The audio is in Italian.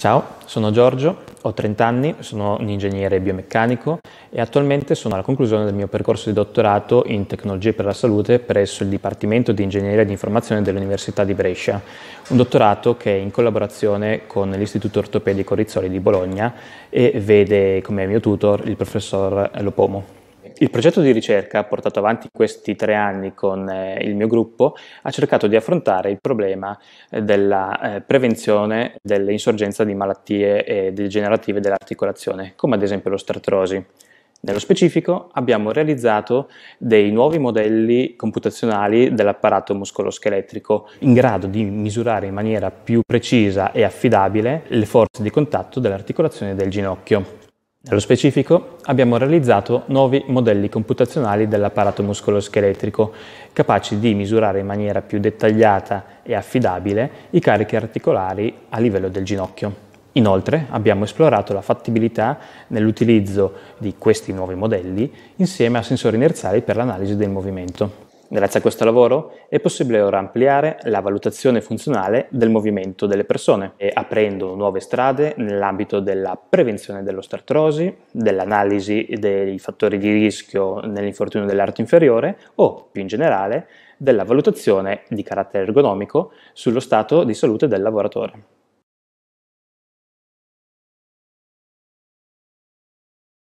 Ciao, sono Giorgio, ho 30 anni, sono un ingegnere biomeccanico e attualmente sono alla conclusione del mio percorso di dottorato in tecnologie per la salute presso il Dipartimento di Ingegneria di Informazione dell'Università di Brescia, un dottorato che è in collaborazione con l'Istituto Ortopedico Rizzoli di Bologna e vede come mio tutor il professor Lopomo il progetto di ricerca portato avanti questi tre anni con eh, il mio gruppo ha cercato di affrontare il problema eh, della eh, prevenzione dell'insorgenza di malattie degenerative dell'articolazione, come ad esempio l'ostratrosi. Nello specifico abbiamo realizzato dei nuovi modelli computazionali dell'apparato muscoloscheletrico in grado di misurare in maniera più precisa e affidabile le forze di contatto dell'articolazione del ginocchio. Nello specifico abbiamo realizzato nuovi modelli computazionali dell'apparato muscoloscheletrico, capaci di misurare in maniera più dettagliata e affidabile i carichi articolari a livello del ginocchio. Inoltre abbiamo esplorato la fattibilità nell'utilizzo di questi nuovi modelli insieme a sensori inerziali per l'analisi del movimento. Grazie a questo lavoro è possibile ora ampliare la valutazione funzionale del movimento delle persone, aprendo nuove strade nell'ambito della prevenzione dell'osteoartrosi, dell'analisi dei fattori di rischio nell'infortunio dell'arto inferiore o, più in generale, della valutazione di carattere ergonomico sullo stato di salute del lavoratore.